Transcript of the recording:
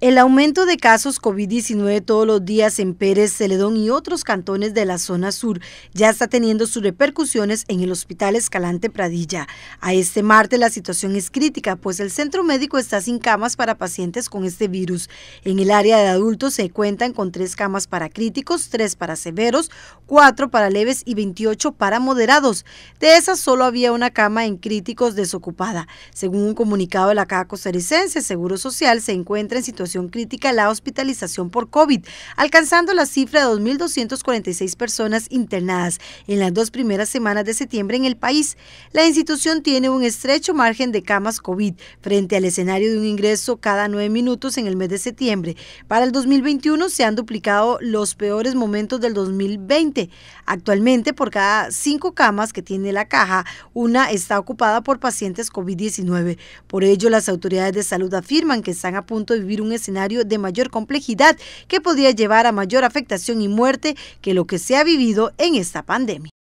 El aumento de casos COVID-19 todos los días en Pérez, Celedón y otros cantones de la zona sur ya está teniendo sus repercusiones en el Hospital Escalante Pradilla. A este martes la situación es crítica, pues el centro médico está sin camas para pacientes con este virus. En el área de adultos se cuentan con tres camas para críticos, tres para severos, cuatro para leves y 28 para moderados. De esas solo había una cama en críticos desocupada. Según un comunicado de la Caja costarricense, Seguro Social se encuentra en situación situación crítica la hospitalización por COVID, alcanzando la cifra de 2.246 personas internadas en las dos primeras semanas de septiembre en el país. La institución tiene un estrecho margen de camas COVID frente al escenario de un ingreso cada nueve minutos en el mes de septiembre. Para el 2021 se han duplicado los peores momentos del 2020. Actualmente, por cada cinco camas que tiene la caja, una está ocupada por pacientes COVID-19. Por ello, las autoridades de salud afirman que están a punto de vivir un escenario de mayor complejidad que podría llevar a mayor afectación y muerte que lo que se ha vivido en esta pandemia.